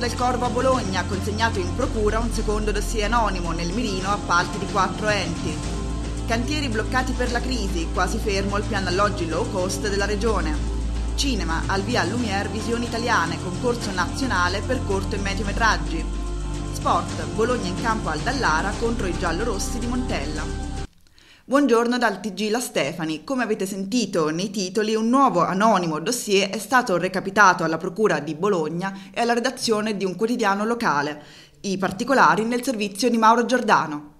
del Corvo a Bologna ha consegnato in procura un secondo dossier anonimo nel mirino a appalti di quattro enti. Cantieri bloccati per la crisi, quasi fermo il piano alloggi low cost della regione. Cinema, al via Lumière Visioni Italiane, concorso nazionale per corto e mediometraggi. Sport, Bologna in campo al Dallara contro i giallorossi di Montella. Buongiorno dal TG La Stefani. Come avete sentito nei titoli, un nuovo anonimo dossier è stato recapitato alla Procura di Bologna e alla redazione di un quotidiano locale. I particolari nel servizio di Mauro Giordano.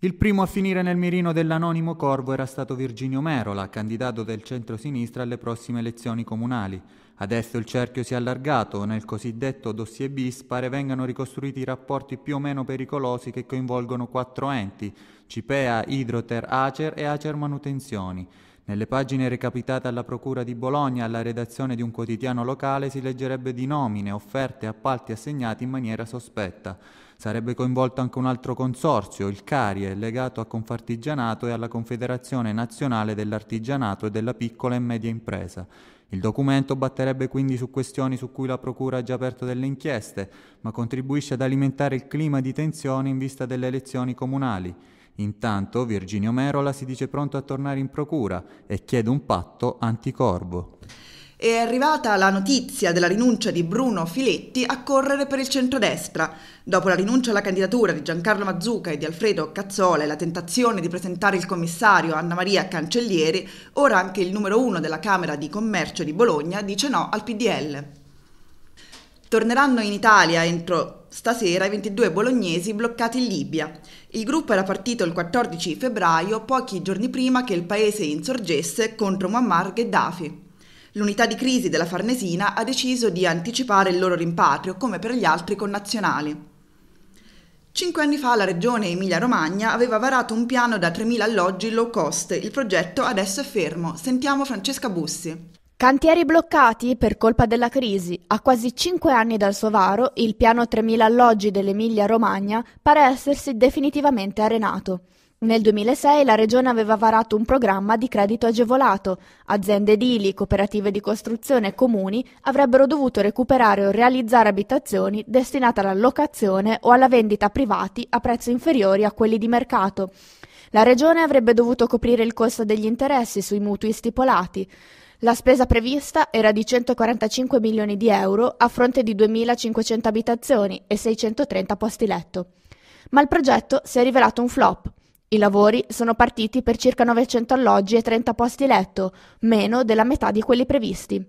Il primo a finire nel mirino dell'anonimo corvo era stato Virginio Merola, candidato del centro-sinistra alle prossime elezioni comunali. Adesso il cerchio si è allargato, nel cosiddetto dossier bis pare vengano ricostruiti i rapporti più o meno pericolosi che coinvolgono quattro enti, Cipea, Idroter, Acer e Acer Manutenzioni. Nelle pagine recapitate alla Procura di Bologna alla redazione di un quotidiano locale si leggerebbe di nomine, offerte e appalti assegnati in maniera sospetta. Sarebbe coinvolto anche un altro consorzio, il CARIE, legato a Confartigianato e alla Confederazione Nazionale dell'Artigianato e della Piccola e Media Impresa. Il documento batterebbe quindi su questioni su cui la Procura ha già aperto delle inchieste, ma contribuisce ad alimentare il clima di tensione in vista delle elezioni comunali. Intanto Virginio Merola si dice pronto a tornare in Procura e chiede un patto anticorbo è arrivata la notizia della rinuncia di Bruno Filetti a correre per il centrodestra. Dopo la rinuncia alla candidatura di Giancarlo Mazzucca e di Alfredo Cazzola e la tentazione di presentare il commissario Anna Maria Cancellieri, ora anche il numero uno della Camera di Commercio di Bologna dice no al PDL. Torneranno in Italia entro stasera i 22 bolognesi bloccati in Libia. Il gruppo era partito il 14 febbraio, pochi giorni prima che il paese insorgesse contro Muammar Gheddafi. L'unità di crisi della Farnesina ha deciso di anticipare il loro rimpatrio come per gli altri connazionali. Cinque anni fa la regione Emilia-Romagna aveva varato un piano da 3.000 alloggi low cost. Il progetto adesso è fermo. Sentiamo Francesca Bussi. Cantieri bloccati per colpa della crisi. A quasi cinque anni dal suo varo, il piano 3.000 alloggi dell'Emilia-Romagna pare essersi definitivamente arenato. Nel 2006 la Regione aveva varato un programma di credito agevolato. Aziende edili, cooperative di costruzione e comuni avrebbero dovuto recuperare o realizzare abitazioni destinate alla locazione o alla vendita a privati a prezzi inferiori a quelli di mercato. La Regione avrebbe dovuto coprire il costo degli interessi sui mutui stipulati. La spesa prevista era di 145 milioni di euro a fronte di 2.500 abitazioni e 630 posti letto. Ma il progetto si è rivelato un flop. I lavori sono partiti per circa 900 alloggi e 30 posti letto, meno della metà di quelli previsti.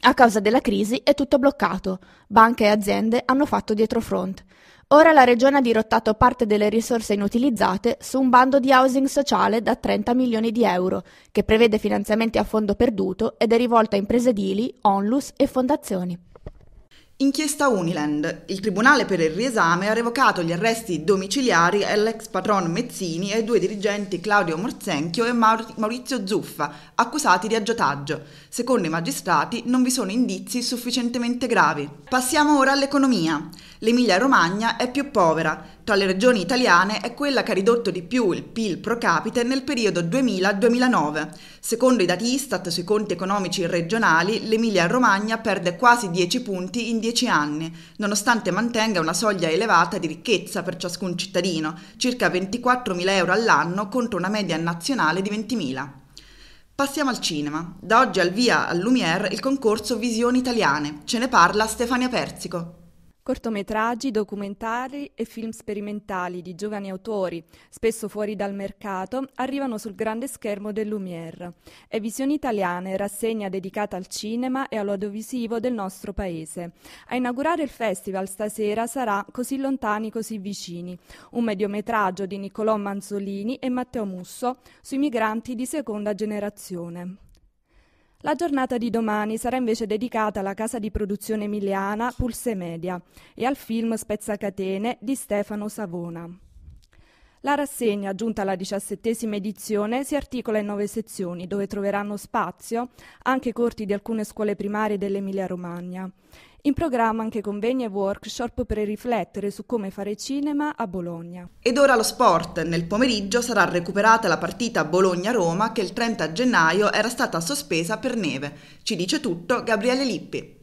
A causa della crisi è tutto bloccato, banche e aziende hanno fatto dietrofront. Ora la regione ha dirottato parte delle risorse inutilizzate su un bando di housing sociale da 30 milioni di euro, che prevede finanziamenti a fondo perduto ed è rivolto a imprese edili, onlus e fondazioni. Inchiesta Uniland. Il Tribunale per il riesame ha revocato gli arresti domiciliari all'ex patron Mezzini e ai due dirigenti Claudio Morzenchio e Maurizio Zuffa, accusati di aggiotaggio. Secondo i magistrati non vi sono indizi sufficientemente gravi. Passiamo ora all'economia. L'Emilia-Romagna è più povera, tra le regioni italiane è quella che ha ridotto di più il PIL pro capite nel periodo 2000-2009. Secondo i dati Istat sui conti economici regionali, l'Emilia-Romagna perde quasi 10 punti in 10 anni, nonostante mantenga una soglia elevata di ricchezza per ciascun cittadino, circa 24.000 euro all'anno contro una media nazionale di 20.000. Passiamo al cinema. Da oggi al via al Lumière il concorso Visioni Italiane. Ce ne parla Stefania Persico cortometraggi, documentari e film sperimentali di giovani autori, spesso fuori dal mercato, arrivano sul grande schermo del Lumière. È Visioni Italiane, rassegna dedicata al cinema e all'audiovisivo del nostro paese. A inaugurare il festival stasera sarà Così lontani, così vicini, un mediometraggio di Niccolò Manzolini e Matteo Musso sui migranti di seconda generazione. La giornata di domani sarà invece dedicata alla casa di produzione emiliana Pulse Media e al film Spezzacatene di Stefano Savona. La rassegna, giunta alla diciassettesima edizione, si articola in nove sezioni, dove troveranno spazio anche corti di alcune scuole primarie dell'Emilia-Romagna. In programma anche convegni e workshop per riflettere su come fare cinema a Bologna. Ed ora lo sport. Nel pomeriggio sarà recuperata la partita Bologna-Roma che il 30 gennaio era stata sospesa per neve. Ci dice tutto Gabriele Lippi.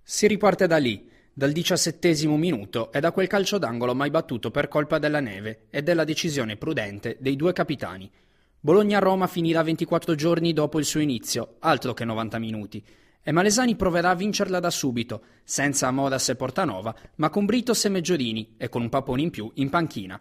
Si riparte da lì dal diciassettesimo minuto e da quel calcio d'angolo mai battuto per colpa della neve e della decisione prudente dei due capitani. Bologna-Roma finirà 24 giorni dopo il suo inizio, altro che 90 minuti, e Malesani proverà a vincerla da subito, senza Modas e Portanova, ma con Britos e Meggiorini e con un papone in più in panchina.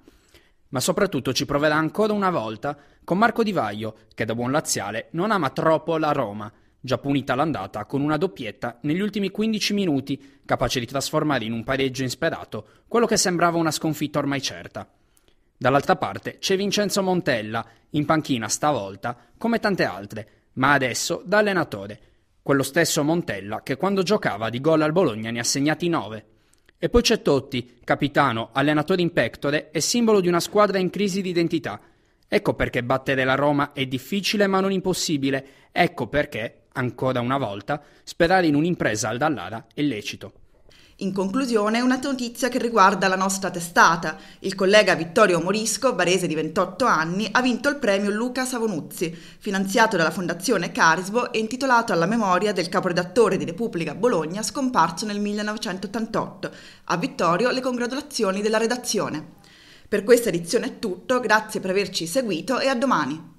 Ma soprattutto ci proverà ancora una volta con Marco Di Vaio, che da buon laziale non ama troppo la Roma, già punita l'andata con una doppietta negli ultimi 15 minuti, capace di trasformare in un pareggio insperato quello che sembrava una sconfitta ormai certa. Dall'altra parte c'è Vincenzo Montella, in panchina stavolta, come tante altre, ma adesso da allenatore. Quello stesso Montella che quando giocava di gol al Bologna ne ha segnati 9. E poi c'è Totti, capitano, allenatore in pectore e simbolo di una squadra in crisi di identità. Ecco perché battere la Roma è difficile ma non impossibile. Ecco perché ancora una volta, sperare in un'impresa al Dallara è lecito. In conclusione, una notizia che riguarda la nostra testata. Il collega Vittorio Morisco, barese di 28 anni, ha vinto il premio Luca Savonuzzi, finanziato dalla Fondazione Carisbo e intitolato alla memoria del caporedattore di Repubblica Bologna scomparso nel 1988. A Vittorio le congratulazioni della redazione. Per questa edizione è tutto, grazie per averci seguito e a domani.